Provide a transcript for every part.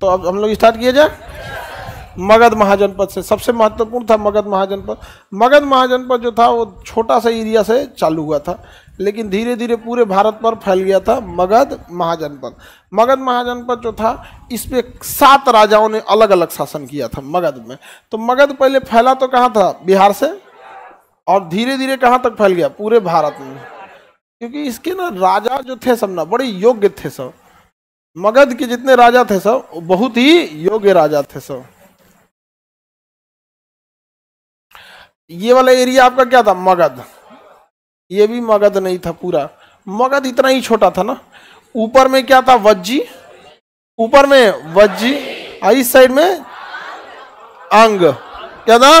तो अब हम लोग स्टार्ट किया जाए मगध महाजनपद से सबसे महत्वपूर्ण था मगध महाजनपद मगध महाजनपद जो था वो छोटा सा एरिया से चालू हुआ था लेकिन धीरे धीरे पूरे भारत पर फैल गया था मगध महाजनपद मगध महाजनपद जो था इस पर सात राजाओं ने अलग अलग शासन किया था मगध में तो मगध पहले फैला तो कहाँ था बिहार से और धीरे धीरे कहाँ तक फैल गया पूरे भारत में क्योंकि इसके ना राजा जो थे सब ना बड़े योग्य थे सब मगध के जितने राजा थे सब बहुत ही योग्य राजा थे सब ये वाला एरिया आपका क्या था मगध ये भी मगध नहीं था पूरा मगध इतना ही छोटा था ना ऊपर में क्या था वज्जी ऊपर में वज्जी और इस साइड में अंग क्या था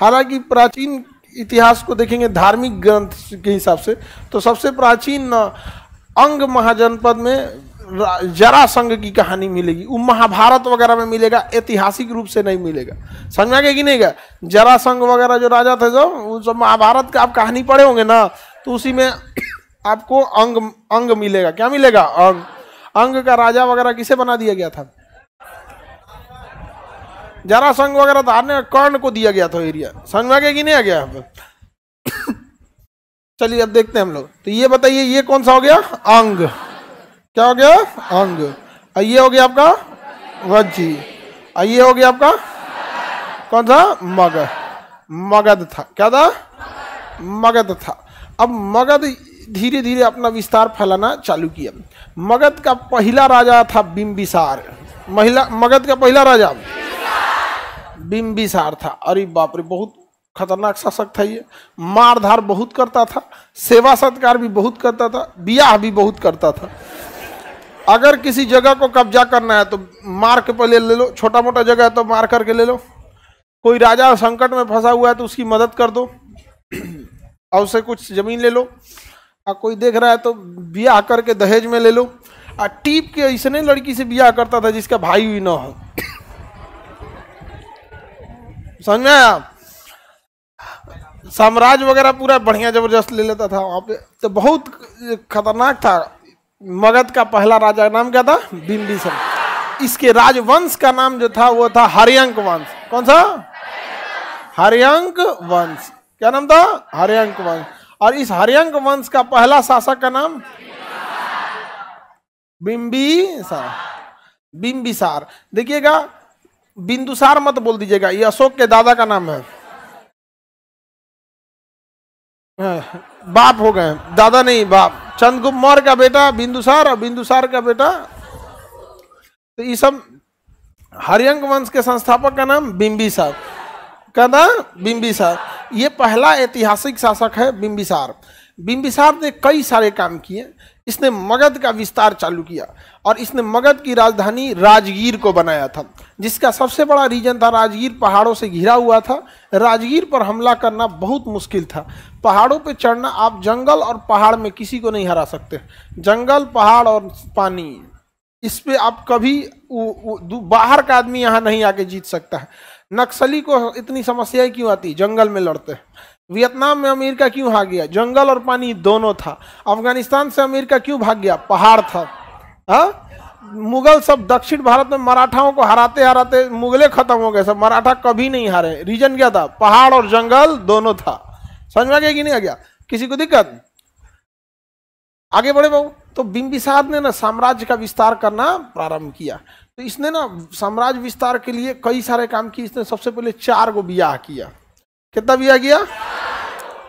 हालांकि प्राचीन इतिहास को देखेंगे धार्मिक ग्रंथ के हिसाब से तो सबसे प्राचीन अंग महाजनपद में जरासंघ की कहानी मिलेगी वो महाभारत वगैरह में मिलेगा ऐतिहासिक रूप से नहीं मिलेगा समझा गया कि नहीं गया जरासंघ वगैरह जो राजा थे जो वो जब महाभारत का आप कहानी पढ़े होंगे ना तो उसी में आपको अंग अंग मिलेगा क्या मिलेगा अंग अंग का राजा वगैरह किसे बना दिया गया था जरासंघ वगैरह धारने कर्ण को दिया गया था एरिया समझा गया कि नहीं आ गया चलिए अब देखते हैं हम लोग तो ये बताइए ये कौन सा हो गया अंग क्या हो गया अंग और ये हो गया आपका वज्जी ये हो गया आपका कौन था मगध मगध था क्या था मगध था अब मगध धीरे धीरे अपना विस्तार फैलाना चालू किया मगध का पहला राजा था बिम्बिसार महिला मगध का पहला राजा बिम्बिसार था अरे बाप रे बहुत खतरनाक शासक था ये मारधार बहुत करता था सेवा सत्कार भी बहुत करता था ब्याह भी बहुत करता था अगर किसी जगह को कब्जा करना है तो मार के पहले ले लो छोटा मोटा जगह है तो मार करके ले लो कोई राजा संकट में फंसा हुआ है तो उसकी मदद कर दो और उसे कुछ जमीन ले लो और कोई देख रहा है तो ब्याह करके दहेज में ले लो और टीप के इसने लड़की से ब्याह करता था जिसका भाई भी ना हो समझ में आया साम्राज्य वगैरह पूरा बढ़िया जबरदस्त ले लेता था वहाँ पे तो बहुत खतरनाक था मगध का पहला राजा का नाम क्या था बिंबिसर इसके राजवंश का नाम जो था वो था हरियंक वंश कौन सा हरियंक वंश क्या नाम था हरियंक वंश और इस हरियंक वंश का पहला शासक का नाम बिंबिसार बिंबिसार देखिएगा बिंदुसार मत बोल दीजिएगा ये अशोक के दादा का नाम है हाँ। बाप हो गए दादा नहीं बाप चंद मौर्य का बेटा बिंदुसार और बिंदुसार का बेटा तो ये सब हरियंग वंश के संस्थापक का नाम बिंबिसार का बिंबिसार ये पहला ऐतिहासिक शासक है बिंबिसार बिंबिसार ने कई सारे काम किए इसने मगध का विस्तार चालू किया और इसने मगध की राजधानी राजगीर को बनाया था जिसका सबसे बड़ा रीजन था राजगीर पहाड़ों से घिरा हुआ था राजगीर पर हमला करना बहुत मुश्किल था पहाड़ों पे चढ़ना आप जंगल और पहाड़ में किसी को नहीं हरा सकते जंगल पहाड़ और पानी इस पर आप कभी उ, उ, बाहर का आदमी यहाँ नहीं आके जीत सकता है नक्सली को इतनी समस्याएं क्यों आती जंगल में लड़ते हैं वियतनाम में अमेरिका क्यों भाग गया जंगल और पानी दोनों था अफगानिस्तान से अमेरिका क्यों भाग गया पहाड़ था हा? मुगल सब दक्षिण भारत में मराठाओं को हराते हराते मुगले खत्म हो गए सब मराठा कभी नहीं हारे रीजन क्या था पहाड़ और जंगल दोनों था समझ में आ गया कि नहीं आ गया किसी को दिक्कत आगे बढ़े बाबू तो बिंबिसार ने ना साम्राज्य का विस्तार करना प्रारंभ किया तो इसने ना साम्राज्य विस्तार के लिए कई सारे काम किए इसने सबसे पहले चार गो ब्याह किया कितना ब्याह किया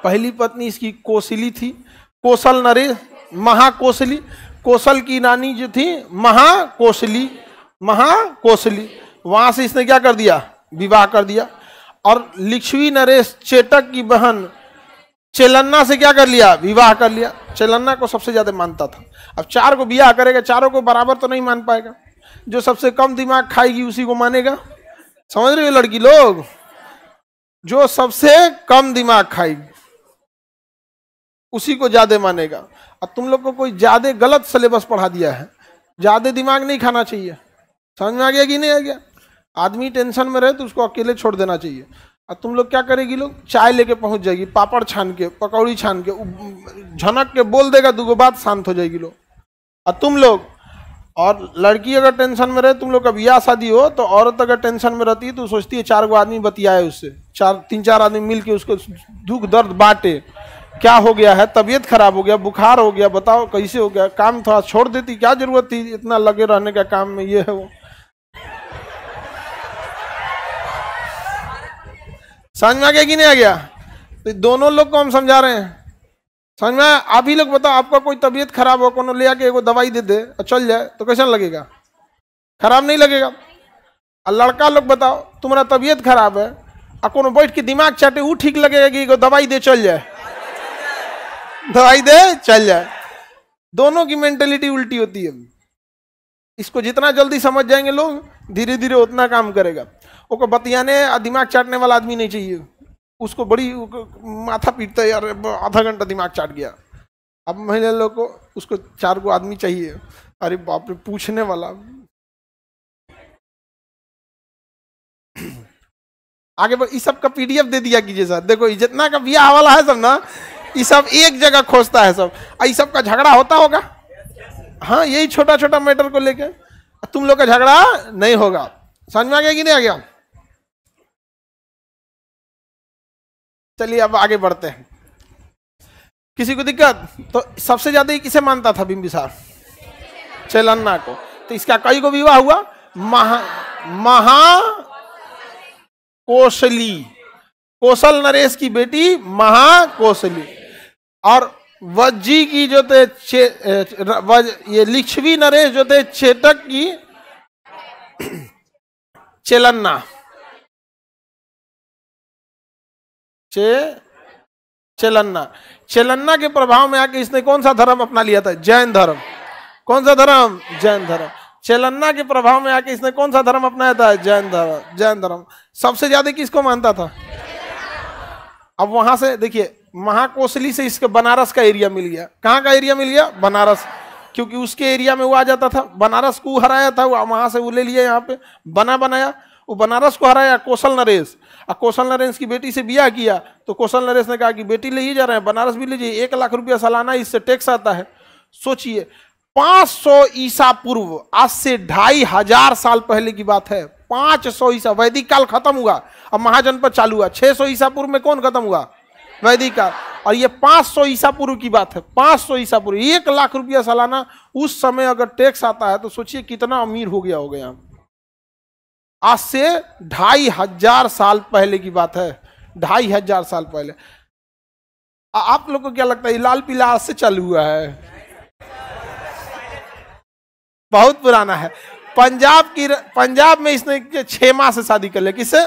पहली पत्नी इसकी कोसली थी कोसल नरे महाकोसली कोसल की नानी जो थी महाकोसली महाकोसली वहां से इसने क्या कर दिया विवाह कर दिया और लिच्छवी नरेश चेटक की बहन चेलन्ना से क्या कर लिया विवाह कर लिया चेलन्ना को सबसे ज्यादा मानता था अब चार को ब्याह करेगा चारों को बराबर तो नहीं मान पाएगा जो सबसे कम दिमाग खाएगी उसी को मानेगा समझ रहे हो लड़की लोग जो सबसे कम दिमाग खाएगी उसी को ज्यादा मानेगा और तुम लोग को कोई ज्यादा गलत सिलेबस पढ़ा दिया है ज्यादा दिमाग नहीं खाना चाहिए समझ में आ गया कि नहीं आ गया आदमी टेंशन में रहे तो उसको अकेले छोड़ देना चाहिए और तुम लोग क्या करेगी लोग चाय लेके पहुंच जाएगी पापड़ छान के पकौड़ी छान के झनक के बोल देगा दो बात शांत हो जाएगी लोग और तुम लोग और लड़की अगर टेंशन में रहे तुम लोग का ब्याह शादी हो तो औरत अगर टेंशन में रहती है तो सोचती है चार गो आदमी बतियाए उससे चार तीन चार आदमी मिल के उसको दुख दर्द बांटे क्या हो गया है तबीयत खराब हो गया बुखार हो गया बताओ कैसे हो गया काम थोड़ा छोड़ देती क्या जरूरत थी इतना लगे रहने का काम में ये है वो समझ में आ गया कि नहीं आ गया तो दोनों लोग को हम समझा रहे हैं समझ में आया आप ही लोग बताओ आपका कोई तबीयत खराब हो कोनो ले आके एगो दवाई दे दे और चल जाए तो कैसा लगेगा खराब नहीं लगेगा और लड़का लोग बताओ तुम्हारा तबीयत खराब है और कोनो बैठ के दिमाग चाटे वो ठीक लगेगा कि एगो दवाई दे चल जाए दवाई दे चल जाए दोनों की मेंटेलिटी उल्टी होती है इसको जितना जल्दी समझ जाएंगे लोग धीरे धीरे उतना काम करेगा ओको बतियाने दिमाग चाटने वाला आदमी नहीं चाहिए उसको बड़ी माथा पीटता है यार आधा घंटा दिमाग चाट गया अब महिला लोग को उसको चार गो आदमी चाहिए अरे बाप रे पूछने वाला आगे पर इस सब का पीडीएफ दे दिया कीजिए सर देखो जितना का ब्याह वाला है सब ना ये सब एक जगह खोजता है सब ये सब का झगड़ा होता होगा हाँ यही छोटा छोटा मैटर को लेके तुम लोग का झगड़ा नहीं होगा समझ में आ गया कि नहीं आ गया चलिए अब आगे बढ़ते हैं किसी को दिक्कत तो सबसे ज्यादा किसे मानता था बिंबिसार चेलन्ना को तो इसका कई को विवाह हुआ महा महा कोशली कौशल नरेश की बेटी महाकोशली और वज्जी की जो थे वज, ये लिच्छवी नरेश जो थे चेतक की चेलन्ना चे चलन्ना चलन्ना के प्रभाव में आके इसने कौन सा धर्म अपना लिया था जैन धर्म कौन सा धर्म जैन धर्म चेलन्ना के प्रभाव में आके इसने कौन सा धर्म अपनाया था जैन धर्म जैन धर्म सबसे ज्यादा किसको मानता था अब वहां से देखिए महाकोशली से इसके बनारस का एरिया मिल गया कहाँ का एरिया मिल गया बनारस क्योंकि उसके एरिया में वो आ जाता था बनारस को हराया था वहां से वो ले लिया यहाँ पे बना बनाया वो बनारस को हराया कौशल नरेश और कौशल नरेंस की बेटी से बिया किया तो कौशल नरेंस ने कहा कि बेटी ले ही जा रहे हैं बनारस भी लीजिए एक लाख रुपया सालाना इससे टैक्स आता है सोचिए 500 ईसा पूर्व आज से ढाई हजार साल पहले की बात है 500 ईसा वैदिक काल खत्म हुआ अब महाजनपद चालू हुआ 600 ईसा पूर्व में कौन खत्म हुआ वैदिक काल और ये 500 ईसा पूर्व की बात है 500 ईसा पूर्व एक लाख रुपया सालाना उस समय अगर टैक्स आता है तो सोचिए कितना अमीर हो गया हो गया हम आज से ढाई हजार साल पहले की बात है ढाई हजार साल पहले आ, आप लोग को क्या लगता है लाल पीला आज से चालू हुआ है बहुत पुराना है पंजाब की पंजाब में इसने छह माह से शादी कर लिया किसे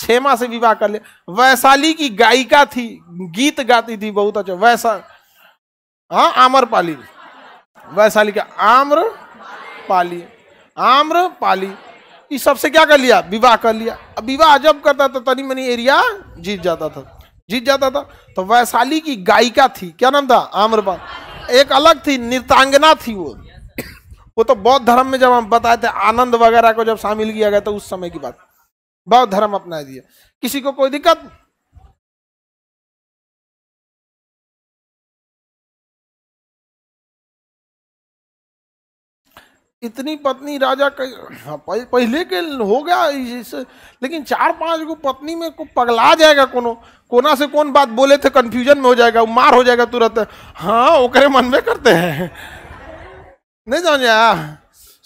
छह माह से विवाह कर लिया वैशाली की गायिका थी गीत गाती थी बहुत अच्छा वैसा हाँ पाली वैशाली का आम्र पाली आम्र पाली इस सबसे क्या कर लिया विवाह कर लिया अब विवाह जब करता था तनी मनी एरिया जीत जाता था जीत जाता था तो वैशाली की गायिका थी क्या नाम था आम्रपाल एक अलग थी नृतांगना थी वो वो तो बौद्ध धर्म में जब हम बताए थे आनंद वगैरह को जब शामिल किया गया था तो उस समय की बात बौद्ध धर्म अपना दिया किसी को कोई दिक्कत इतनी पत्नी राजा कह, हाँ, पहले के हो गया इस लेकिन चार पांच को पत्नी में को पगला जाएगा कोनो कोना से कौन बात बोले थे कंफ्यूजन में हो जाएगा मार हो जाएगा तुरंत हाँ ओकरे मन में करते हैं नहीं समझ आया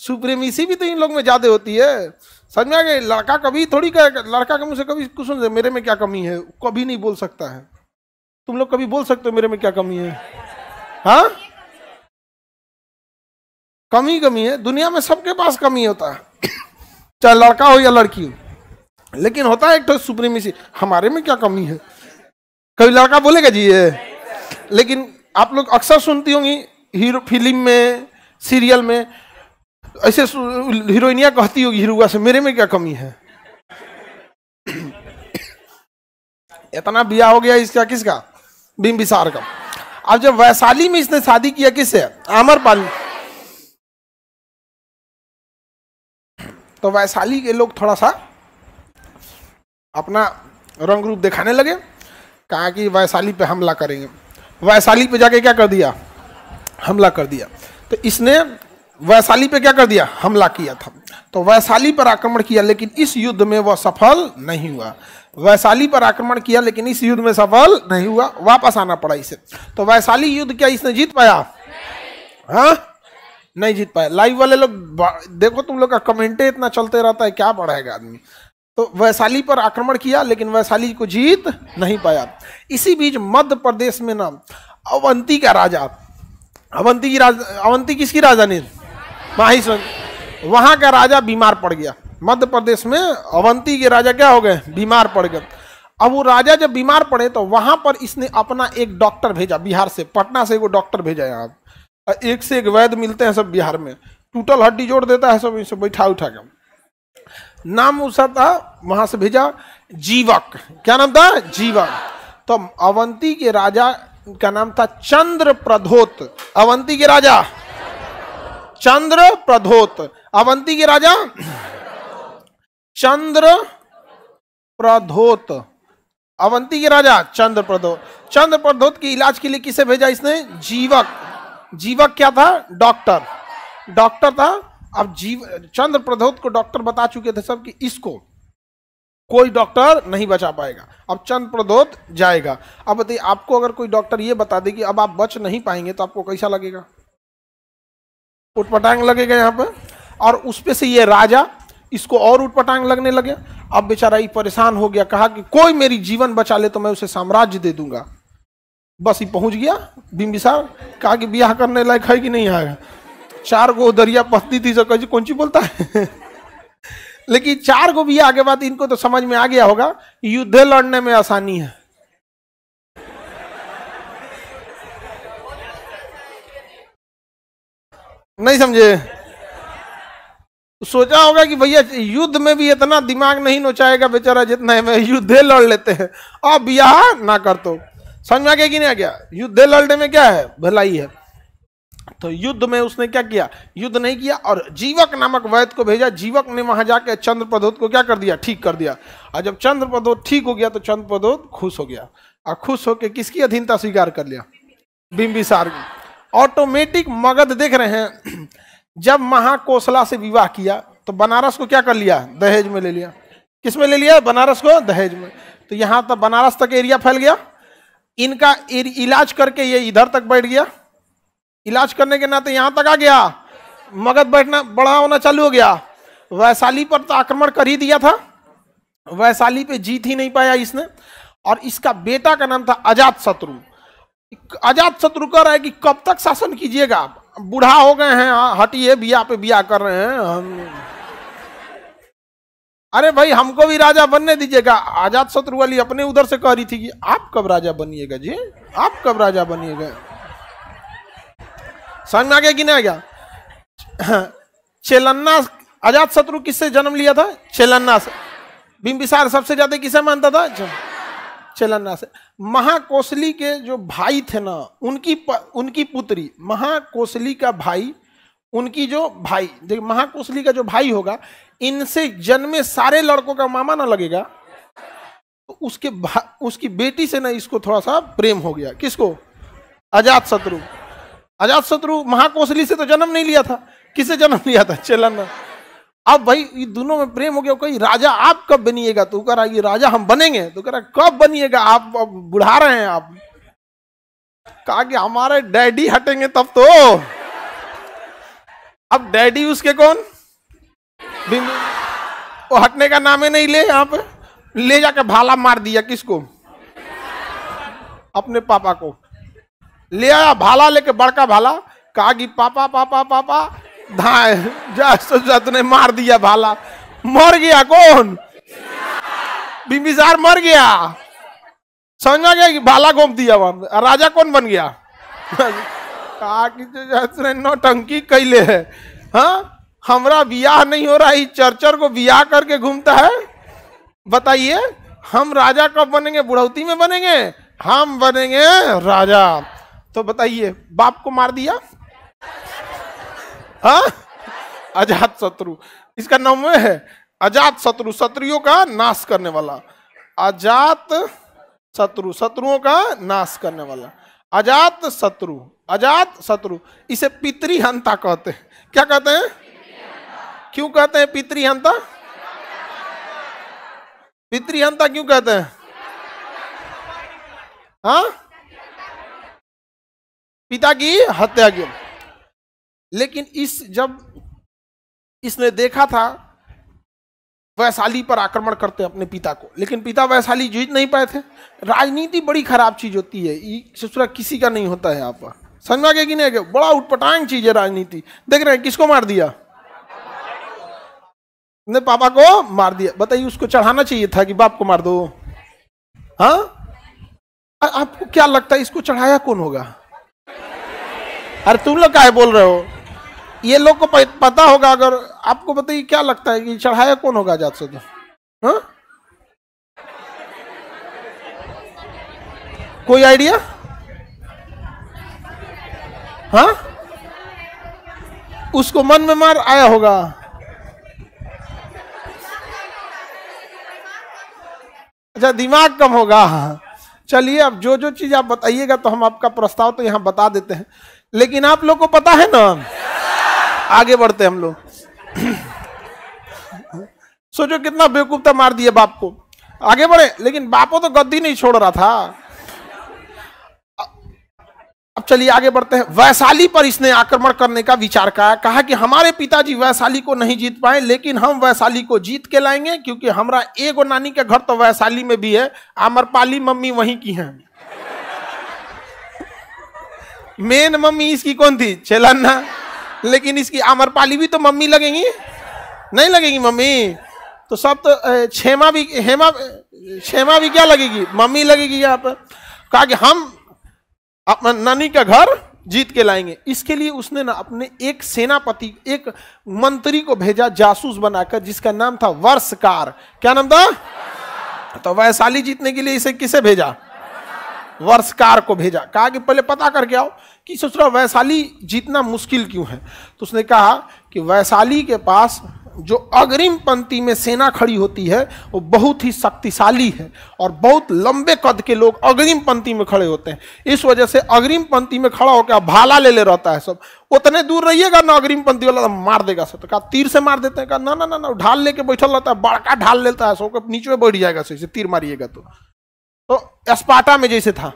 सुप्रेमिसी भी तो इन लोग में ज़्यादा होती है समझ में आ गया लड़का कभी थोड़ी कह लड़का कभी मुझसे कभी कुछ सुन मेरे में क्या कमी है कभी नहीं बोल सकता है तुम लोग कभी बोल सकते हो मेरे में क्या कमी है हाँ कमी कमी है दुनिया में सबके पास कमी होता है चाहे लड़का हो या लड़की हो लेकिन होता है एक तो सुप्रीमेसी हमारे में क्या कमी है कभी लड़का बोलेगा जी ये लेकिन आप लोग अक्सर सुनती होंगी हीरो फिल्म में सीरियल में ऐसे हीरोइनिया कहती होगी हीरोगा से मेरे में क्या कमी है इतना बिया हो गया इसका किसका बिम्बिसार का अब जब वैशाली में इसने शादी किया किससे आमर तो वैशाली के लोग थोड़ा सा अपना रंग रूप दिखाने लगे कहा कि वैशाली पे हमला करेंगे वैशाली पे जाके क्या कर दिया हमला कर दिया तो इसने वैशाली पे क्या कर दिया हमला किया था तो वैशाली पर आक्रमण किया लेकिन इस युद्ध में वह सफल नहीं हुआ वैशाली पर आक्रमण किया लेकिन इस युद्ध में सफल नहीं हुआ वापस आना पड़ा इसे तो वैशाली युद्ध क्या इसने जीत पाया हाँ नहीं जीत पाए लाइव वाले लोग देखो तुम लोग का कमेंटे इतना चलते रहता है क्या बढ़ाएगा आदमी तो वैशाली पर आक्रमण किया लेकिन वैशाली को जीत नहीं पाया इसी बीच मध्य प्रदेश में ना अवंती का राजा अवंती की राज अवंती किसकी राजधानी माहिसन वहाँ का राजा बीमार पड़ गया मध्य प्रदेश में अवंती के राजा क्या हो गए बीमार पड़ गए अब वो राजा जब बीमार पड़े तो वहाँ पर इसने अपना एक डॉक्टर भेजा बिहार से पटना से वो डॉक्टर भेजा यहाँ एक से एक वैद्य मिलते हैं सब बिहार में टूटल हड्डी जोड़ देता है सब इसे बैठा उठा के नाम उसका था वहां से भेजा जीवक क्या नाम था जीवक तो अवंती के राजा का नाम था चंद्र प्रधोत अवंती के राजा चंद्र प्रधोत अवंती के राजा चंद्र प्रधोत अवंती के राजा चंद्र प्रधोत चंद्र प्रधोत के इलाज के लिए किसे भेजा इसने जीवक जीवक क्या था डॉक्टर डॉक्टर था अब जीव चंद्र प्रधोत को डॉक्टर बता चुके थे सब कि इसको कोई डॉक्टर नहीं बचा पाएगा अब चंद्र प्रदोत जाएगा अब बताइए आपको अगर कोई डॉक्टर ये बता दे कि अब आप बच नहीं पाएंगे तो आपको कैसा लगेगा उठपटांग लगेगा यहाँ पर और उस पर से ये राजा इसको और उठपटांग लगने लगे अब बेचारा ये परेशान हो गया कहा कि कोई मेरी जीवन बचा ले तो मैं उसे साम्राज्य दे दूंगा बस ही पहुंच गया बिम्बिसार कहा कि ब्याह करने लायक है कि नहीं आएगा चार गो दरिया पत्ती थी सो कौन सी बोलता है लेकिन चार गो ब्याह के बाद इनको तो समझ में आ गया होगा युद्ध लड़ने में आसानी है नहीं समझे सोचा होगा कि भैया युद्ध में भी इतना दिमाग नहीं नोचाएगा बेचारा जितना है मैं युद्ध लड़ लेते हैं अब ब्याह ना कर तो समझ में आ गया कि नहीं आ गया युद्ध लड़ने में क्या है भलाई है तो युद्ध में उसने क्या किया युद्ध नहीं किया और जीवक नामक वैद्य को भेजा जीवक ने वहां जाकर चंद्र प्रदोत को क्या कर दिया ठीक कर दिया और जब चंद्र प्रदोत ठीक हो गया तो चंद्र प्रदोत खुश हो गया और खुश होकर किसकी अधीनता स्वीकार कर लिया बिम्बिसार ऑटोमेटिक मगध देख रहे हैं जब महाकोसला से विवाह किया तो बनारस को क्या कर लिया दहेज में ले लिया किस में ले लिया बनारस को दहेज में तो यहाँ तक तो बनारस तक एरिया फैल गया इनका इलाज करके ये इधर तक बैठ गया इलाज करने के नाते यहां तक आ गया मगध बैठना बड़ा होना चालू हो गया वैशाली पर तो आक्रमण कर ही दिया था वैशाली पे जीत ही नहीं पाया इसने और इसका बेटा का नाम था अजात शत्रु अजात शत्रु कह रहा है कि कब तक शासन कीजिएगा बूढ़ा हो गए हैं हाँ, हटिए बिया पे बिया कर रहे हैं अरे भाई हमको भी राजा बनने दीजिएगा आजाद शत्रु वाली अपने उधर से कह रही थी कि आप कब राजा बनिएगा जी आप कब राजा बनिएगा समझ में आ गया कि नहीं आ गया चेलन्ना आजाद शत्रु किससे जन्म लिया था चेलन्ना से बिंबिसार सबसे ज्यादा किसे मानता था चेलन्ना से महाकोशली के जो भाई थे ना उनकी प, उनकी पुत्री महाकोशली का भाई उनकी जो भाई देखिए महाकोशली का जो भाई होगा इनसे जन्मे सारे लड़कों का मामा ना लगेगा तो उसके उसकी बेटी से ना इसको थोड़ा सा प्रेम हो गया किसको अजात शत्रु अजात शत्रु महाकोशली से तो जन्म नहीं लिया था किसे जन्म लिया था चलन अब भाई ये दोनों में प्रेम हो गया कही राजा आप कब बनिएगा तो कह रहा ये राजा हम बनेंगे तो कह रहा कब बनिएगा आप अब बुढ़ा रहे हैं आप कहा कि हमारे डैडी हटेंगे तब तो अब डैडी उसके कौन वो हटने का नाम ही नहीं ले यहाँ पे ले जाके भाला मार दिया किसको अपने पापा को ले आया भाला लेके बड़का भाला कहा कि पापा पापा पापा धाए जत ने मार दिया भाला मर गया कौन बिंबिसार मर गया समझा गया कि भाला घोप दिया वहां राजा कौन बन गया कहा कि टंकी कैले है हाँ हमारा बियाह नहीं हो रहा है चर्चर को बियाह करके घूमता है बताइए हम राजा कब बनेंगे बुढ़ौती में बनेंगे हम बनेंगे राजा तो बताइए बाप को मार दिया हाँ? अजात शत्रु इसका नाम वह है अजात शत्रु शत्रुओं का नाश करने वाला अजात शत्रु शत्रुओं का नाश करने वाला अजात शत्रु अजात शत्रु इसे पितृहंता कहते हैं क्या कहते हैं क्यों कहते हैं पितृहंता पितृहंता क्यों कहते हैं हाँ पिता की हत्या की लेकिन इस जब इसने देखा था वैशाली पर आक्रमण करते अपने पिता को लेकिन पिता वैशाली जीत नहीं पाए थे राजनीति बड़ी खराब चीज होती है ससुरा किसी का नहीं होता है यहाँ पर समझ में गया कि नहीं बड़ा उठपटांग चीज है राजनीति देख रहे हैं किसको मार दिया ने पापा को मार दिया बताइए उसको चढ़ाना चाहिए था कि बाप को मार दो हाँ आपको क्या लगता है इसको चढ़ाया कौन होगा अरे तुम लोग क्या बोल रहे हो ये लोग को पता होगा अगर आपको बताइए क्या लगता है कि चढ़ाया कौन होगा जात से तो हाँ? कोई आइडिया हाँ उसको मन में मार आया होगा अच्छा दिमाग कम होगा हाँ चलिए अब जो जो चीज आप बताइएगा तो हम आपका प्रस्ताव तो यहाँ बता देते हैं लेकिन आप लोग को पता है ना आगे बढ़ते हम लोग सोचो कितना बेवकूफ था मार दिया बाप को आगे बढ़े लेकिन बापो तो गद्दी नहीं छोड़ रहा था अब चलिए आगे बढ़ते हैं वैशाली पर इसने आक्रमण करने का विचार कहा कहा कि हमारे पिताजी वैशाली को नहीं जीत पाए लेकिन हम वैशाली को जीत के लाएंगे क्योंकि हमारा एगो नानी का घर तो वैशाली में भी है आमरपाली मम्मी वहीं की हैं मेन मम्मी इसकी कौन थी चेलाना लेकिन इसकी आमरपाली भी तो मम्मी लगेंगी नहीं लगेगी मम्मी तो सब तो छेमा भी हेमा छेमा भी क्या लगेगी मम्मी लगेगी यहाँ पर कहा कि हम अपना नानी का घर जीत के लाएंगे इसके लिए उसने ना अपने एक सेनापति एक मंत्री को भेजा जासूस बनाकर जिसका नाम था वर्षकार क्या नाम था तो वैशाली जीतने के लिए इसे किसे भेजा वर्षकार को भेजा कहा कि पहले पता करके आओ कि सोच रहा वैशाली जीतना मुश्किल क्यों है तो उसने कहा कि वैशाली के पास जो अग्रिम पंक्ति में सेना खड़ी होती है वो बहुत ही शक्तिशाली है और बहुत लंबे कद के लोग अग्रिम पंक्ति में खड़े होते हैं इस वजह से अग्रिम पंक्ति में खड़ा होकर भाला ले ले रहता है सब उतने दूर रहिएगा ना अग्रिम पंक्ति वाला तो मार देगा सब तो कहा तीर से मार देते हैं कहा ना ना ना ना ढाल लेके बैठल रहता है बड़का ढाल लेता है सब नीचे बैठ जाएगा सही से तीर मारिएगा तो तो स्पाटा में जैसे था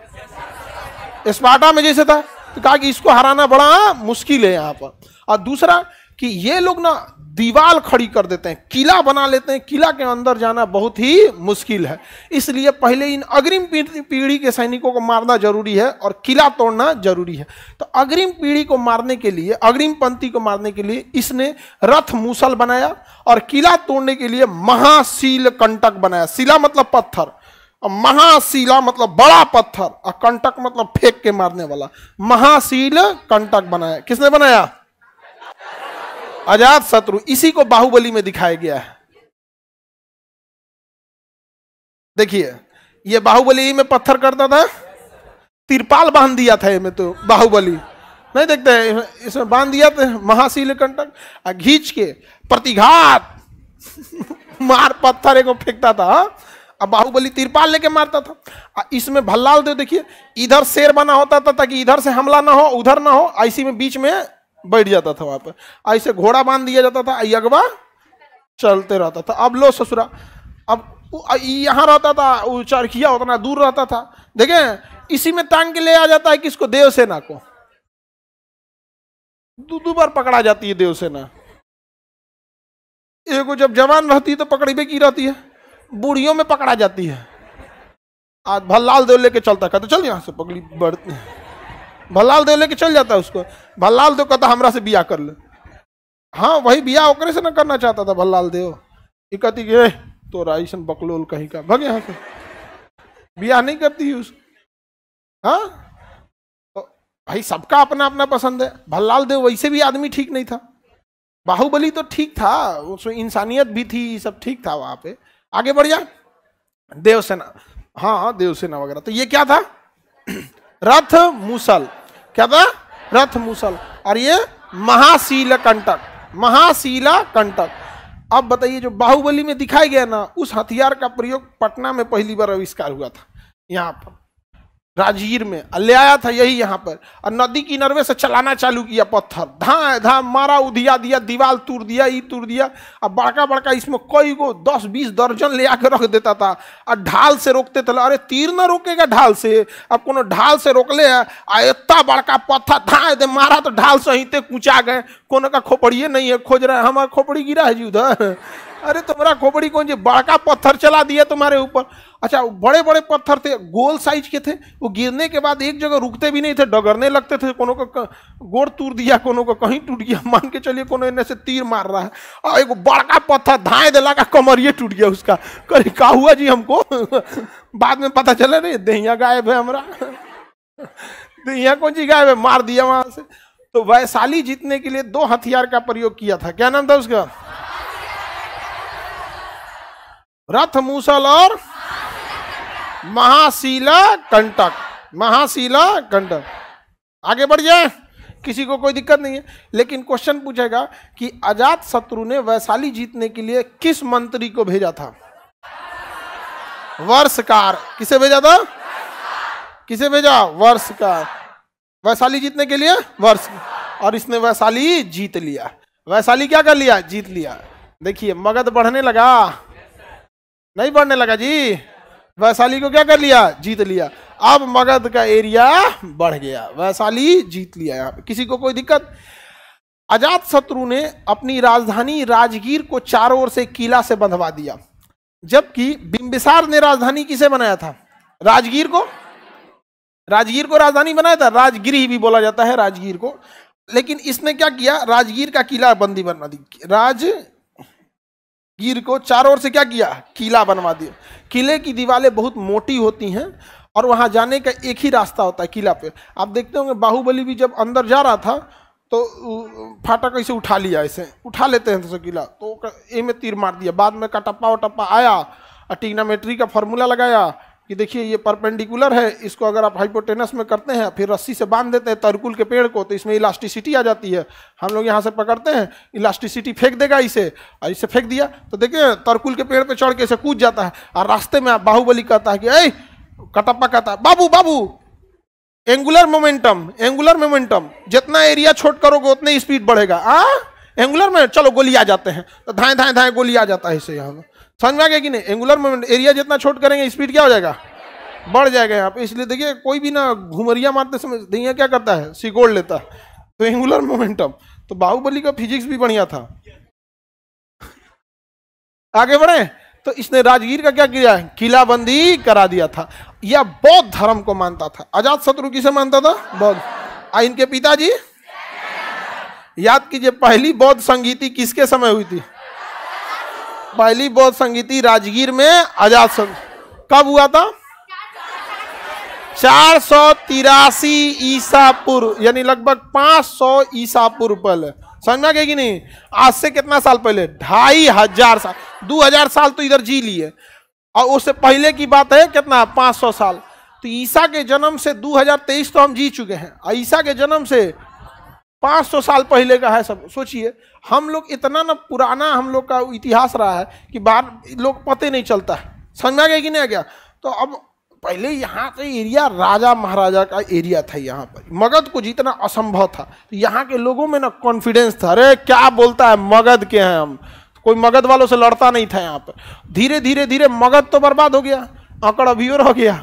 स्पाटा में जैसे था तो कहा कि इसको हराना बड़ा मुश्किल है यहाँ पर और दूसरा कि ये लोग ना दीवाल खड़ी कर देते हैं किला बना लेते हैं किला के अंदर जाना बहुत ही मुश्किल है इसलिए पहले इन अग्रिम पीढ़ी के सैनिकों को मारना जरूरी है और किला तोड़ना जरूरी है तो अग्रिम पीढ़ी को मारने के लिए अग्रिम पंथी को मारने के लिए इसने रथ मूसल बनाया और किला तोड़ने के लिए महाशील कंटक बनाया शिला मतलब पत्थर महाशिला मतलब बड़ा पत्थर और कंटक मतलब फेंक के मारने वाला महाशील कंटक बनाया किसने बनाया अजात शत्रु इसी को बाहुबली में दिखाया गया है देखिए ये बाहुबली में पत्थर करता था तिरपाल बांध दिया था इसमें तो बाहुबली नहीं देखते हैं इसमें बांध दिया था महाशील कंटक घींच के प्रतिघात मार पत्थर एक फेंकता था अब हाँ। बाहुबली तिरपाल लेके मारता था इसमें भल्लाल दे तो देखिए इधर शेर बना होता था ताकि इधर से हमला ना हो उधर ना हो ऐसी में बीच में बैठ जाता था वहां पर ऐसे घोड़ा बांध दिया जाता था अगवा चलते रहता था अब लो ससुरा अब यहाँ रहता था वो चरखिया उतना दूर रहता था देखे इसी में टांग के ले आ जाता है किसको देवसेना को दो दो बार पकड़ा जाती है देवसेना एक जब जवान रहती है तो भी की रहती है बूढ़ियों में पकड़ा जाती है आज भल्लाल देव लेके चलता कहते चल यहां से पकड़ी बढ़ती है भल्लाल दे लेके चल जाता उसको भल्लाल देव कहता हमरा से बिया कर ले हाँ वही बिया ओकरे से ना करना चाहता था भल्लाल देव ये कहती ये तो राइसन बकलोल कहीं का भगे यहाँ से बिया नहीं करती उसको हाँ तो भाई सबका अपना अपना पसंद है भल्लाल देव वैसे भी आदमी ठीक नहीं था बाहुबली तो ठीक था उसमें इंसानियत भी थी सब ठीक था वहां पे आगे बढ़ जा देवसेना हाँ हाँ देवसेना वगैरह तो ये क्या था रथ मुसल क्या था रथ मूसल और ये महाशील कंटक महाशीला कंटक अब बताइए जो बाहुबली में दिखाई गया ना उस हथियार का प्रयोग पटना में पहली बार आविष्कार हुआ था यहाँ पर राजगीर में ले आया था यही यहाँ पर और नदी नरवे से चलाना चालू किया पत्थर धा धा मारा उधिया दिया दीवाल तोड़ दिया ई तोड़ दिया अब बड़का बड़का इसमें कोई को दस बीस दर्जन ले आकर रख देता था और ढाल से रोकते थे अरे तीर ना रोकेगा ढाल से अब को ढाल से रोक ले आ इतना बड़का पत्थर धाँ दे मारा तो ढाल सहित कुचा गए को का खोपड़िए नहीं है खोज रहे हमारा खोपड़ी गिरा है जी उधर अरे तुम्हारा खोपड़ी कौन जी बड़का पत्थर चला दिया तुम्हारे ऊपर अच्छा बड़े बड़े पत्थर थे गोल साइज के थे वो गिरने के बाद एक जगह रुकते भी नहीं थे डगरने लगते थे कोनो को गोड़ तूर दिया कोनो को कहीं टूट गया मान के चलिए कोनो इन्हें से तीर मार रहा है और एक बड़का पत्थर धाए दिला का ये टूट गया उसका करे का हुआ जी हमको बाद में पता चले नहीं दहिया गायब है हमारा दहिया कौन जी गायब है मार दिया वहां से तो वैशाली जीतने के लिए दो हथियार का प्रयोग किया था क्या नाम था उसका रथ मूसल और महाशीला कंटक महाशीला कंटक आगे बढ़ जाए किसी को कोई दिक्कत नहीं है लेकिन क्वेश्चन पूछेगा कि अजात शत्रु ने वैशाली जीतने के लिए किस मंत्री को भेजा था वर्षकार किसे भेजा था किसे भेजा वर्षकार वैशाली जीतने के लिए वर्ष और इसने वैशाली जीत लिया वैशाली क्या कर लिया जीत लिया देखिए मगध बढ़ने लगा नहीं बढ़ने लगा जी वैशाली को क्या कर लिया जीत लिया अब मगध का एरिया बढ़ गया वैशाली जीत लिया यहाँ पे किसी को कोई दिक्कत अजात शत्रु ने अपनी राजधानी राजगीर को चारों ओर से किला से बंधवा दिया जबकि बिंबिसार ने राजधानी किसे बनाया था राजगीर को राजगीर को राजधानी बनाया था राजगिरी भी बोला जाता है राजगीर को लेकिन इसने क्या किया राजगीर का किला बंदी बना दी राज गिर को चारों ओर से क्या किया किला बनवा दिया किले की दीवारें बहुत मोटी होती हैं और वहाँ जाने का एक ही रास्ता होता है किला पे आप देखते होंगे बाहुबली भी जब अंदर जा रहा था तो फाटक ऐसे उठा लिया ऐसे उठा लेते हैं जैसे तो किला तो ए में तीर मार दिया बाद में कटप्पा वटप्पा आया टिग्नामेट्री का फॉर्मूला लगाया कि देखिए ये परपेंडिकुलर है इसको अगर आप हाइपोटेनस में करते हैं फिर रस्सी से बांध देते हैं तरकुल के पेड़ को तो इसमें इलास्टिसिटी आ जाती है हम लोग यहाँ से पकड़ते हैं इलास्टिसिटी फेंक देगा इसे और इसे फेंक दिया तो देखिए तरकुल के पेड़ पे चढ़ के इसे कूद जाता है और रास्ते में बाहुबली कहता है कि अय कटप्पा कहता है बाबू बाबू एंगुलर मोमेंटम एंगुलर मोमेंटम जितना एरिया छोट करोगे उतनी स्पीड बढ़ेगा आ एंगुलर में चलो गोली आ जाते हैं तो धाएँ धाएँ धाएँ गोली आ जाता है इसे यहाँ समझ में आ गया कि नहीं एंगुलर मोमेंट एरिया जितना छोट करेंगे स्पीड क्या हो जाएगा बढ़ जाएगा यहाँ पे इसलिए देखिए कोई भी ना घुमरिया मारते समय धैया क्या करता है सिकोड़ लेता है तो एंगुलर मोमेंटम तो बाहुबली का फिजिक्स भी बढ़िया था आगे बढ़े तो इसने राजगीर का क्या किया किलाबंदी करा दिया था यह बौद्ध धर्म को मानता था आजाद शत्रु किसे मानता था बौद्ध आ इनके पिताजी याद कीजिए पहली बौद्ध संगीति किसके समय हुई थी पहली बौद्ध संगीति राजगीर में आजाद संघ कब हुआ था चार सौ तिरासी ईसा पूर्व यानी लगभग पांच सौ ईसा पूर्व पहले समझ में आ कि नहीं आज से कितना साल पहले ढाई हजार साल दो हजार साल तो इधर जी लिए और उससे पहले की बात है कितना पांच सौ साल तो ईसा के जन्म से 2023 तो हम जी चुके हैं और ईसा के जन्म से 500 साल पहले का है सब सोचिए हम लोग इतना ना पुराना हम लोग का इतिहास रहा है कि बाहर लोग पते नहीं चलता है समझ में आ गया कि नहीं आ गया तो अब पहले यहाँ का एरिया राजा महाराजा का एरिया था यहाँ पर मगध को जितना असंभव था तो यहाँ के लोगों में ना कॉन्फिडेंस था अरे क्या बोलता है मगध के हैं हम कोई मगध वालों से लड़ता नहीं था यहाँ पर धीरे धीरे धीरे मगध तो बर्बाद हो गया अकड़ अभी और हो गया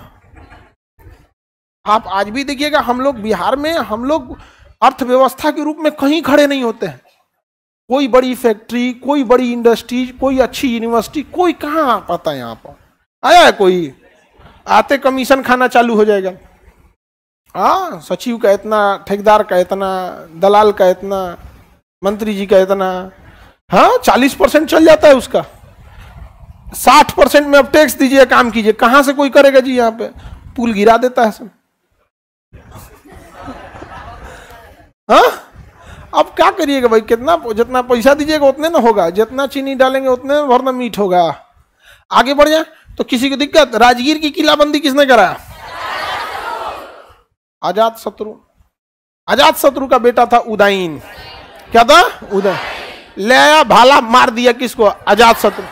आप आज भी देखिएगा हम लोग बिहार में हम लोग अर्थव्यवस्था के रूप में कहीं खड़े नहीं होते हैं कोई बड़ी फैक्ट्री कोई बड़ी इंडस्ट्रीज कोई अच्छी यूनिवर्सिटी कोई कहाँ आ पाता है यहाँ पर आया है कोई आते कमीशन खाना चालू हो जाएगा हाँ सचिव का इतना ठेकेदार का इतना दलाल का इतना मंत्री जी का इतना हाँ चालीस परसेंट चल जाता है उसका साठ परसेंट में अब टैक्स दीजिए काम कीजिए कहाँ से कोई करेगा जी यहाँ पे पुल गिरा देता है सब हाँ अब क्या करिएगा भाई कितना जितना पैसा दीजिएगा उतने ना होगा जितना चीनी डालेंगे उतने वरना मीठ होगा आगे बढ़ जाए तो किसी को दिक्कत राजगीर की किलाबंदी किसने कराया आजाद शत्रु आजाद शत्रु का बेटा था उदयन क्या था उदय ले आया भाला मार दिया किसको आजाद शत्रु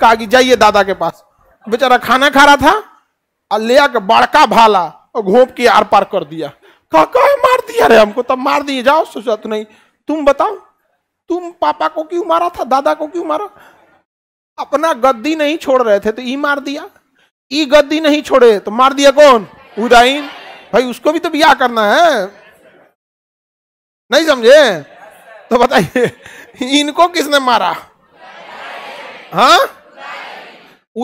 कहा कि जाइए दादा के पास बेचारा खाना खा रहा था और ले आकर बड़का भाला और घोप के आर पार कर दिया काका मार दिया रे हमको तब मार दिए जाओ सोचा तो नहीं तुम बताओ तुम पापा को क्यों मारा था दादा को क्यों मारा अपना गद्दी नहीं छोड़ रहे थे तो ई मार दिया ई गद्दी नहीं छोड़े तो मार दिया कौन उदाइन भाई उसको भी तो ब्याह करना है नहीं समझे तो बताइए इनको किसने मारा हाँ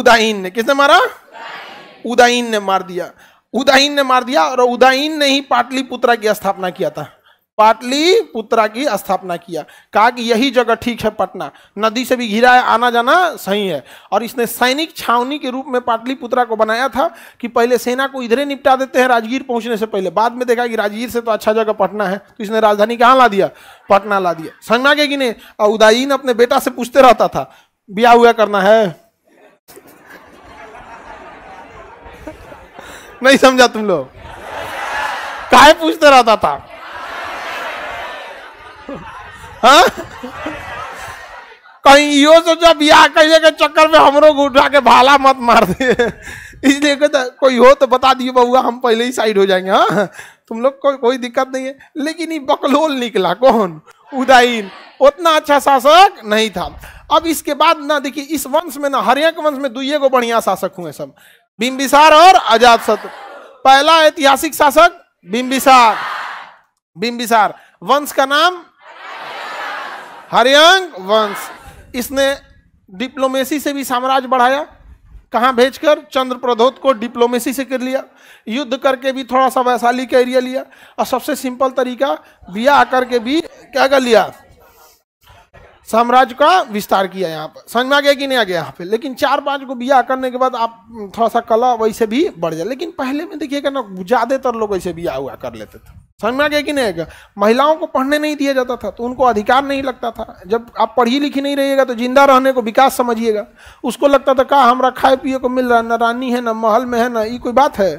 उदाइन ने किसने मारा उदाइन ने मार दिया उदाहीन ने मार दिया और उदाहीन ने ही पाटलिपुत्रा की स्थापना किया था पाटली पुत्रा की स्थापना किया कहा कि यही जगह ठीक है पटना नदी से भी घिरा है आना जाना सही है और इसने सैनिक छावनी के रूप में पाटली पुत्रा को बनाया था कि पहले सेना को इधर ही निपटा देते हैं राजगीर पहुंचने से पहले बाद में देखा कि राजगीर से तो अच्छा जगह पटना है तो इसने राजधानी कहाँ ला दिया पटना ला दिया संगना के नहीं और उदायीन अपने बेटा से पूछते रहता था ब्याह हुआ करना है नहीं समझा तुम लोग काहे पूछते रहता था हाँ? कहीं यो सोचा बियाह कहिए के चक्कर में हमरो को उठा के भाला मत मार दे इसलिए कहता कोई हो तो बता दिए बउआ हम पहले ही साइड हो जाएंगे हाँ तुम लोग को कोई दिक्कत नहीं है लेकिन ये बकलोल निकला कौन उदाइन उतना अच्छा शासक नहीं था अब इसके बाद ना देखिए इस वंश में ना हर वंश में दुइये को बढ़िया शासक हुए सब बिंबिसार और आजाद शत्रु पहला ऐतिहासिक शासक बिंबिसार बिंबिसार वंश का नाम हरियांग वंश इसने डिप्लोमेसी से भी साम्राज्य बढ़ाया कहाँ भेजकर चंद्र प्रधोत को डिप्लोमेसी से कर लिया युद्ध करके भी थोड़ा सा वैशाली का एरिया लिया और सबसे सिंपल तरीका बिया करके भी क्या कर लिया साम्राज्य का विस्तार किया यहाँ पर समझ में आ गया कि नहीं आ गया यहाँ पे लेकिन चार पांच को बिया करने के बाद आप हम्म, थोड़ा सा कला वैसे भी बढ़ जाए लेकिन पहले में देखिएगा ना ज़्यादातर लोग ऐसे बिया हुआ कर लेते थे समझ में आ गया कि नहीं आएगा महिलाओं को पढ़ने नहीं दिया जाता था तो उनको अधिकार नहीं लगता था जब आप पढ़ी लिखी नहीं रहिएगा तो जिंदा रहने को विकास समझिएगा उसको लगता था कहा हमारा खाए पिए को मिल रहा न रानी है ना महल में है ना ये कोई बात है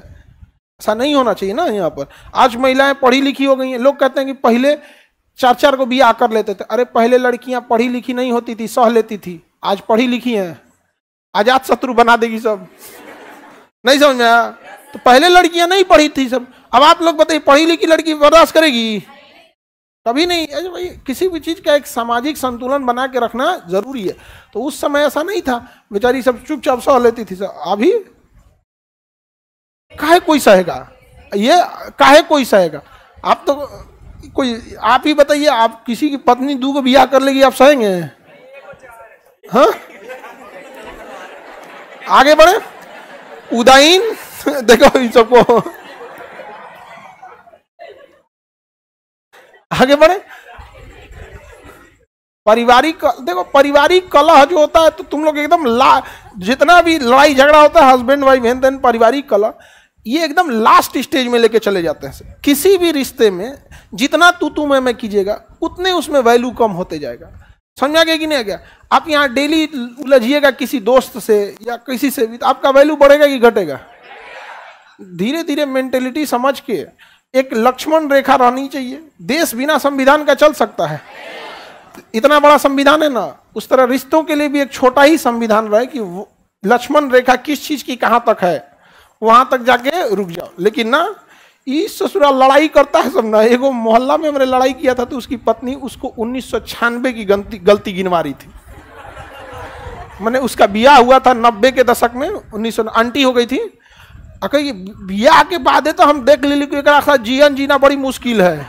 ऐसा नहीं होना चाहिए ना यहाँ पर आज महिलाएं पढ़ी लिखी हो गई हैं लोग कहते हैं कि पहले चार चार को भी कर लेते थे अरे पहले लड़कियां पढ़ी लिखी नहीं होती थी सह लेती थी आज पढ़ी लिखी हैं आजाद शत्रु बना देगी सब नहीं समझ में तो पहले लड़कियां नहीं पढ़ी थी सब अब आप लोग बताइए पढ़ी लिखी लड़की बर्दाश्त करेगी कभी नहीं अरे भाई किसी भी चीज़ का एक सामाजिक संतुलन बना के रखना जरूरी है तो उस समय ऐसा नहीं था बेचारी सब चुपचाप सह लेती थी सब अभी काहे कोई सहेगा ये काहे कोई सहेगा आप तो कोई आप ही बताइए आप किसी की पत्नी दू को ब्याह कर लेगी आप सहेंगे हाँ आगे बढ़े उदाइन देखो इन सबको आगे बढ़े पारिवारिक देखो पारिवारिक कलह जो होता है तो तुम लोग एकदम ला जितना भी लड़ाई झगड़ा होता है हस्बैंड वाइफ हेन देन पारिवारिक कलह ये एकदम लास्ट स्टेज में लेके चले जाते हैं किसी भी रिश्ते में जितना तू तू मैं मैं कीजिएगा उतने उसमें वैल्यू कम होते जाएगा समझ आ गया कि नहीं आ गया आप यहाँ डेली उलझिएगा किसी दोस्त से या किसी से भी तो आपका वैल्यू बढ़ेगा कि घटेगा धीरे धीरे मेंटेलिटी समझ के एक लक्ष्मण रेखा रहनी चाहिए देश बिना संविधान का चल सकता है इतना बड़ा संविधान है ना उस तरह रिश्तों के लिए भी एक छोटा ही संविधान रहे कि लक्ष्मण रेखा किस चीज की कहाँ तक है वहां तक जाके रुक जाओ लेकिन ना इस ससुराल लड़ाई करता है सब ना एगो मोहल्ला में हमने लड़ाई किया था तो उसकी पत्नी उसको उन्नीस की गलती गलती गिनवा रही थी मैंने उसका बिया हुआ था नब्बे के दशक में उन्नीस आंटी हो गई थी अकई ब्याह के बाद तो हम देख ले कि एक जीवन जीना बड़ी मुश्किल है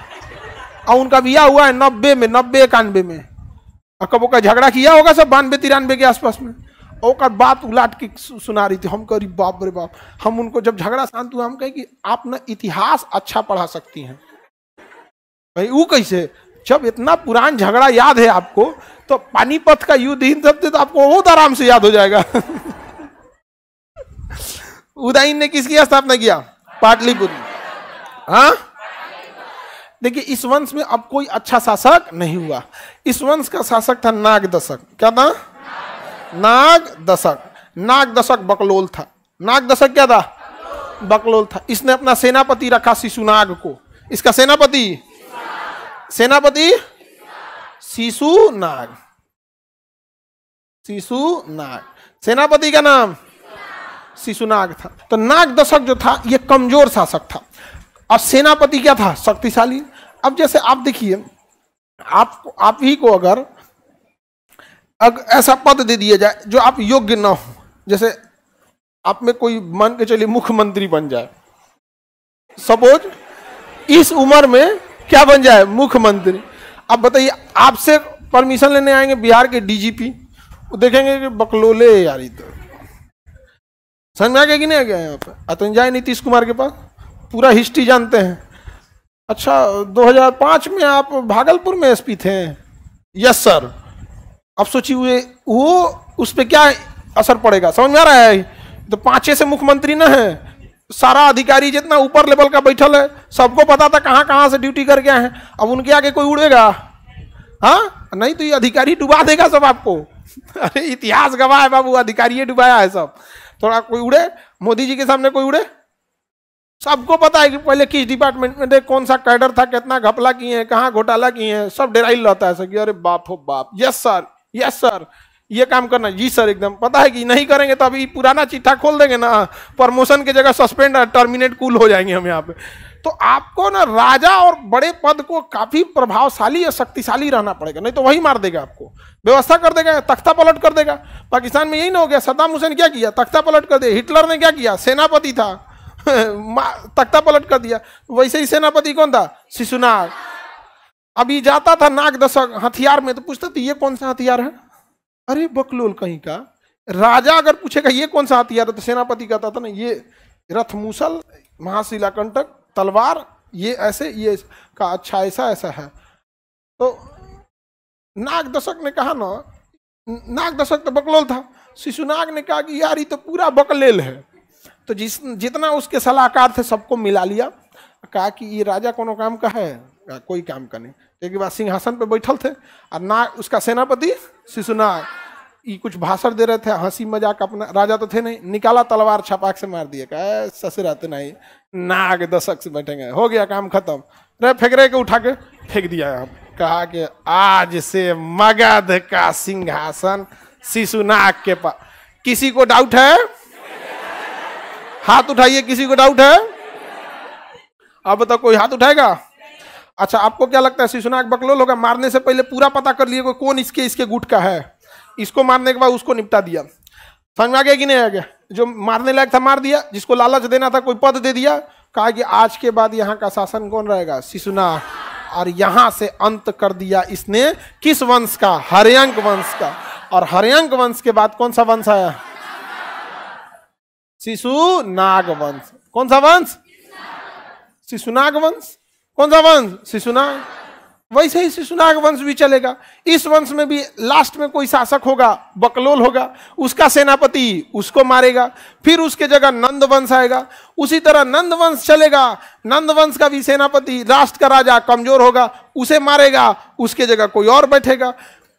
और उनका बिया हुआ है नब्बे में नब्बे इक्यानबे में कबो का झगड़ा किया होगा सब बानवे तिरानवे के आसपास में और बात उलाट की सुना रही थी हम कह रही बाप रे बाप हम उनको जब झगड़ा शांत हुआ हम कहे कि आप ना इतिहास अच्छा पढ़ा सकती हैं भाई वो कैसे जब इतना पुरान झगड़ा याद है आपको तो पानीपत का युद्ध इन सब तो आपको बहुत आराम से याद हो जाएगा उदयन ने किसकी स्थापना किया पाटलिपुत्र हाँ देखिए इस वंश में अब कोई अच्छा शासक नहीं हुआ इस वंश का शासक था नाग दशक क्या था नाग दशक नाग दशक बकलोल था नाग दशक क्या था बकलोल था इसने अपना सेनापति रखा शिशुनाग को इसका सेनापति सेनापति शिशु नाग शिशु नाग सेनापति का नाम शिशुनाग था तो नाग दशक जो था ये कमजोर शासक था और सेनापति क्या था शक्तिशाली अब जैसे आप देखिए आप आप ही को अगर अगर ऐसा पद दे दिया जाए जो आप योग्य ना हो जैसे आप में कोई मान के चलिए मुख्यमंत्री बन जाए सपोज इस उम्र में क्या बन जाए मुख्यमंत्री अब बताइए आपसे परमिशन लेने आएंगे बिहार के डीजीपी देखेंगे कि बकलोले यार तो समझ में आ गया कि नहीं आ गया यहाँ पर अतन जाए नीतीश कुमार के पास पूरा हिस्ट्री जानते हैं अच्छा 2005 में आप भागलपुर में एसपी थे यस सर अब सोचिए हुए वो उस पर क्या असर पड़ेगा समझ में आ रहा है तो पांचे से मुख्यमंत्री ना है सारा अधिकारी जितना ऊपर लेवल का बैठल है सबको पता था कहाँ कहाँ से ड्यूटी करके आए हैं अब उनके आगे कोई उड़ेगा हाँ नहीं तो ये अधिकारी डुबा देगा सब आपको अरे इतिहास गवाह है बाबू अधिकारी डुबाया है सब थोड़ा कोई उड़े मोदी जी के सामने कोई उड़े सबको पता है कि पहले किस डिपार्टमेंट में देख कौन सा कैडर था कितना घपला किए हैं कहाँ घोटाला किए हैं सब डेराइल रहता है सर कि अरे बाप हो बाप यस सर यस सर ये काम करना जी सर एकदम पता है कि नहीं करेंगे तो अभी पुराना चिट्ठा खोल देंगे ना प्रमोशन के जगह सस्पेंड टर्मिनेट कूल हो जाएंगे हम यहाँ पे तो आपको ना राजा और बड़े पद को काफी प्रभावशाली और शक्तिशाली रहना पड़ेगा नहीं तो वही मार देगा आपको व्यवस्था कर देगा तख्ता पलट कर देगा पाकिस्तान में यही ना हो गया सद्दाम हुसैन क्या किया तख्ता पलट कर दिया हिटलर ने क्या किया सेनापति था तख्ता पलट कर दिया वैसे ही सेनापति कौन था शिशुनाग अभी जाता था नाग दशा हथियार में तो पूछता था ये कौन सा हथियार है अरे बकलोल कहीं का राजा अगर पूछेगा ये कौन सा हथियार है तो सेनापति कहता था ना ये रथमूसल महाशिला कंटक तलवार ये ऐसे ये का अच्छा ऐसा ऐसा है तो नाग दशक ने कहा ना नाग दशक तो बकलोल था शिशुनाग ने कहा कि यार ये तो पूरा बकलेल है तो जिस जितना उसके सलाहकार थे सबको मिला लिया कहा कि ये राजा कोनो काम का है कोई काम करने नहीं तो एक बार सिंहासन पे बैठल थे और ना उसका सेनापति शिशुनाग ये कुछ भाषण दे रहे थे हंसी मजाक अपना राजा तो थे नहीं निकाला तलवार छपाक से मार दिए कहा ससुराते नहीं नाग दशक से बैठेंगे हो गया काम खत्म रे रहे के उठा के फेंक दिया कहा कि आज से मगध का सिंहासन शिशुनाग के पास किसी को डाउट है हाथ उठाइए किसी को डाउट है अब तो कोई हाथ उठाएगा अच्छा आपको क्या लगता है शिशुनाग बकलोल होगा मारने से पहले पूरा पता कर लिए कौन इसके इसके गुट का है इसको मारने के बाद उसको निपटा दिया समझ में आ गया कि नहीं आ गया जो मारने लायक था मार दिया जिसको लालच देना था कोई पद दे दिया कहा कि आज के बाद यहाँ का शासन कौन रहेगा शिशुनाग और यहाँ से अंत कर दिया इसने किस वंश का हरियंक वंश का और हरियंक वंश के बाद कौन सा वंश आया शिशु नाग वंश कौन सा वंश शिशुनाग वंश कौन सा वंश शिशुनाग वैसे ही शिशुनाग वंश भी चलेगा इस वंश में भी लास्ट में कोई शासक होगा बकलोल होगा उसका सेनापति उसको मारेगा फिर उसके जगह नंद वंश आएगा उसी तरह नंद वंश चलेगा नंद वंश का भी सेनापति राष्ट्र का राजा कमजोर होगा उसे मारेगा उसके जगह कोई और बैठेगा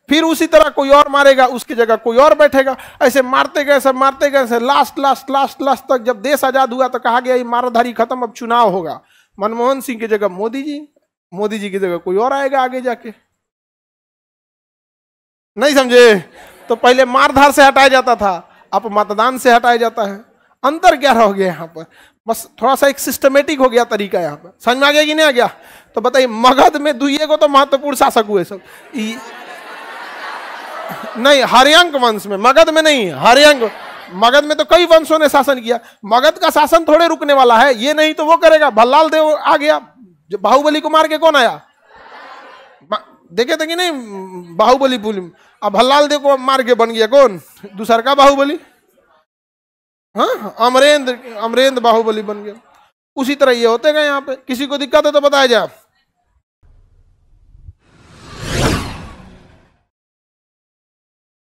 फिर उसी तरह कोई और मारेगा उसकी जगह कोई और बैठेगा ऐसे मारते गए सब मारते गए ऐसे लास्ट लास्ट लास्ट लास्ट तक जब देश आजाद हुआ तो कहा गया ये मारधारी खत्म अब चुनाव होगा मनमोहन सिंह की जगह मोदी जी मोदी जी की जगह कोई और आएगा आगे जाके नहीं समझे तो पहले मारधार से हटाया जाता था अब मतदान से हटाया जाता है अंतर क्या रह गया यहाँ पर बस थोड़ा सा एक सिस्टमेटिक हो गया तरीका यहाँ पर समझ में आ गया कि नहीं आ गया तो बताइए मगध में दुइये को तो महत्वपूर्ण शासक हुए सब नहीं हरियांक वंश में मगध में नहीं हरियांक मगध में तो कई वंशों ने शासन किया मगध का शासन थोड़े रुकने वाला है ये नहीं तो वो करेगा भल्लाल देव आ गया जो बाहुबली को मार के कौन आया देखे थे कि नहीं बाहुबली फिल्म अब भल्लाल देव को मार के बन गया कौन दूसर का बाहुबली हाँ अमरेंद्र अमरेंद्र बाहुबली बन गया उसी तरह ये होते गए यहाँ पे किसी को दिक्कत है तो बताया जाए